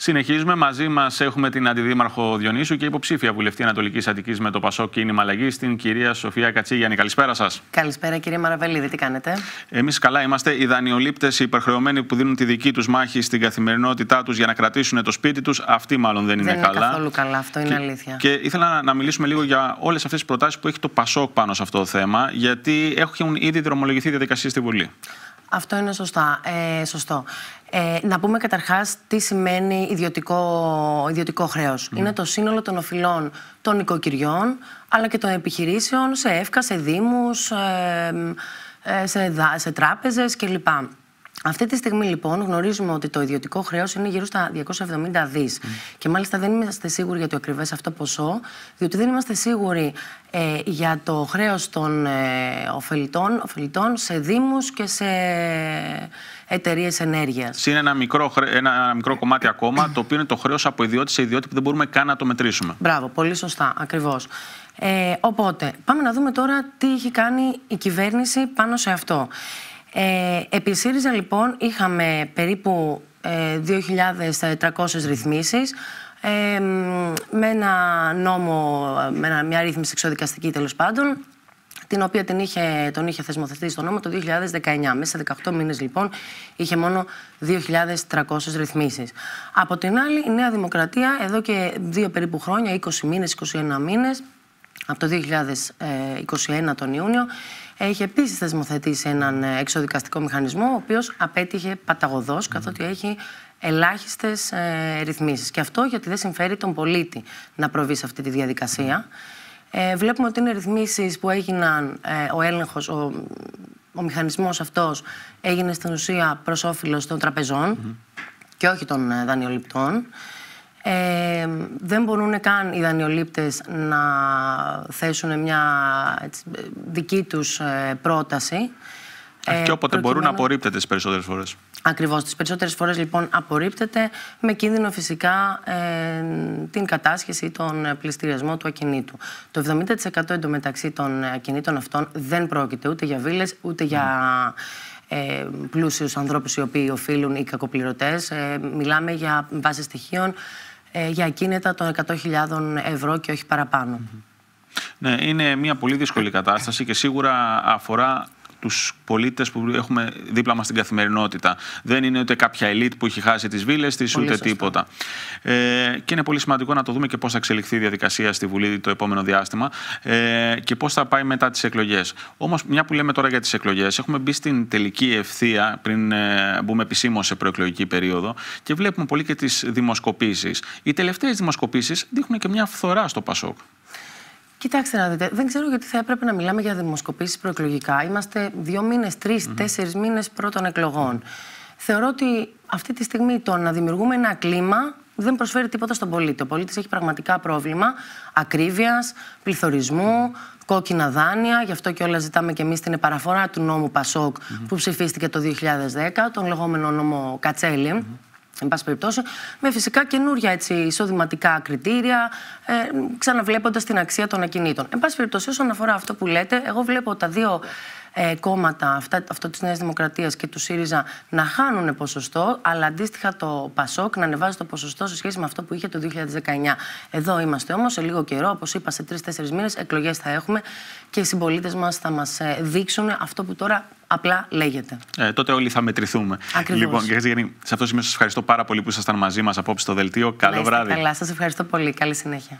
Συνεχίζουμε. Μαζί μας έχουμε την Αντιδήμαρχο Διονύσου και υποψήφια βουλευτή Ανατολικής Αττικής με το Πασό Κίνημα Αλλαγής, την κυρία Σοφία Κατσίγιανη. Καλησπέρα σας. Καλησπέρα, κύριε Μαραβελίδη. Τι κάνετε. Εμείς καλά είμαστε. Οι δανειολήπτες, οι υπερχρεωμένοι που δίνουν τη δική τους μάχη στην καθημερινότητά τους για να κρατήσουν το σπίτι τους, αυτοί μάλλον δεν είναι δεν καλά. Δεν είναι καθόλου καλά, αυτό είναι και, αλήθεια. Και ήθελα να μιλήσουμε λίγο για όλες αυτές τις προτάσεις που έχει το Πασόκ πάνω σε αυτό το θέμα, γιατί έχουν ήδη δρομολογηθεί διαδικασίες στη Βουλή. Αυτό είναι σωστά, ε, σωστό. Ε, να πούμε καταρχάς τι σημαίνει ιδιωτικό, ιδιωτικό χρέος. Είναι το σύνολο των οφειλών των οικοκυριών, αλλά και των επιχειρήσεων σε ΕΦΚΑ, σε Δήμους, ε, ε, σε, σε, σε τράπεζες κλπ. Αυτή τη στιγμή λοιπόν γνωρίζουμε ότι το ιδιωτικό χρέος είναι γύρω στα 270 δι. Και μάλιστα δεν είμαστε σίγουροι για το ακριβές αυτό ποσό, διότι δεν είμαστε σίγουροι ε, για το χρέος των ε, ωφελητών, ωφελητών σε Δήμους και σε εταιρείες ενέργειας. Είναι ένα μικρό, ένα μικρό κομμάτι ακόμα, το οποίο είναι το χρέος από ιδιώτη σε ιδιώτη που δεν μπορούμε καν να το μετρήσουμε. Μπράβο, πολύ σωστά, ακριβώς. Ε, οπότε, πάμε να δούμε τώρα τι έχει κάνει η κυβέρνηση πάνω σε αυτό. Ε, επί ΣΥΡΙΖΑ λοιπόν είχαμε περίπου ε, 2.300 ρυθμίσεις ε, με ένα νόμο, με ένα, μια ρύθμιση εξοδικαστική τέλος πάντων την οποία την είχε, τον είχε θεσμοθετήσει στο νόμο το 2019. Μέσα σε 18 μήνες λοιπόν είχε μόνο 2.300 ρυθμίσεις. Από την άλλη η Νέα Δημοκρατία εδώ και δύο περίπου χρόνια, 20 μήνες, 21 μήνες, από το 2021 ε, τον Ιούνιο, έχει επίσης θεσμοθετήσει έναν ε, εξοδικαστικό μηχανισμό, ο οποίος απέτυχε παταγωδός, καθότι έχει ελάχιστες ε, ρυθμίσεις. Και αυτό γιατί δεν συμφέρει τον πολίτη να προβεί σε αυτή τη διαδικασία. Ε, βλέπουμε ότι είναι ρυθμίσεις που έγιναν ε, ο έλεγχος, ο, ο μηχανισμός αυτός έγινε στην ουσία προς όφελος των τραπεζών και όχι των ε, δανειοληπτών. Ε, δεν μπορούν καν οι δανειολήπτες να θέσουν μια έτσι, δική τους ε, πρόταση. Ε, και όποτε μπορούν να απορρίπτεται τις περισσότερες φορές ακριβώς τις περισσότερες φορές λοιπόν απορρίπτεται με κίνδυνο φυσικά την κατάσχεση ή τον πληστηριασμό του ακινήτου. Το 70% εντωμεταξύ των ακινήτων αυτών δεν πρόκειται ούτε για βίλες ούτε για ναι. ε, πλούσιους ανθρώπους οι οποίοι οφείλουν οι κακοπληρωτές μιλάμε για βάση στοιχείων ε, για κίνητα των 100.000 ευρώ και όχι παραπάνω. Ναι, είναι μια πολύ δύσκολη κατάσταση και σίγουρα αφορά τους πολίτες που έχουμε δίπλα μας στην καθημερινότητα. Δεν είναι ούτε κάποια ελίτ που έχει χάσει τις βίλες της, ούτε τίποτα. Ε, και είναι πολύ σημαντικό να το δούμε και πώς θα εξελιχθεί η διαδικασία στη Βουλή το επόμενο διάστημα ε, και πώς θα πάει μετά τις εκλογές. Όμως, μια που λέμε τώρα για τις εκλογές, έχουμε μπει στην τελική ευθεία πριν ε, μπούμε επισήμως σε προεκλογική περίοδο και βλέπουμε πολύ και τις δημοσκοπήσεις. Οι τελευταίες δημοσκοπήσεις δείχνουν και μια φθορά στο Πασόκ. Κοιτάξτε να δείτε, δεν ξέρω γιατί θα έπρεπε να μιλάμε για δημοσκοπήσεις προεκλογικα προεκλογικά. Είμαστε μήνες, μήνε, τρει-τέσσερι mm-hmm. μήνες πρώτων εκλογων Θεωρώ ότι αυτή τη στιγμή το να δημιουργούμε ένα κλίμα δεν προσφέρει τίποτα στον πολίτη. Ο πολίτης έχει πραγματικά πρόβλημα ακρίβειας, πληθωρισμού, κόκκινα δάνεια. Γι' αυτό και όλα ζητάμε και εμείς την επαναφορά του νόμου που ψηφίστηκε το 2010, τον λεγόμενο νόμο Κατσέλη. Εν περιπτώσει, με φυσικά καινούρια έτσι, εισοδηματικά κριτήρια, ε, ξαναβλέποντας την αξία των ακινήτων. Εν πάση περιπτώσει, όσον αφορά αυτό που λέτε, εγώ βλέπω τα δύο ε, κόμματα, αυτά, αυτό της Νέας Δημοκρατίας και του ΣΥΡΙΖΑ, να χάνουν ποσοστό, αλλά αντίστοιχα το ΠΑΣΟΚ να ανεβάζει το ποσοστό σε σχέση με αυτό που είχε το 2019. Εδώ είμαστε όμως σε λίγο καιρό, όπως είπα, σε τρει-τέσσερι μήνες εκλογές θα έχουμε και οι συμπολίτες μας θα μας ε, δείξουν αυτό που τώρα απλά λέγεται. Ε, τότε όλοι θα μετρηθούμε. Ακριβώς. Λοιπόν, και σε αυτό σημείο σας ευχαριστώ πάρα πολύ που ήσασταν μαζί μας απόψε στο Δελτίο. Καλό βράδυ. Καλά, σας ευχαριστώ πολύ. Καλή συνέχεια.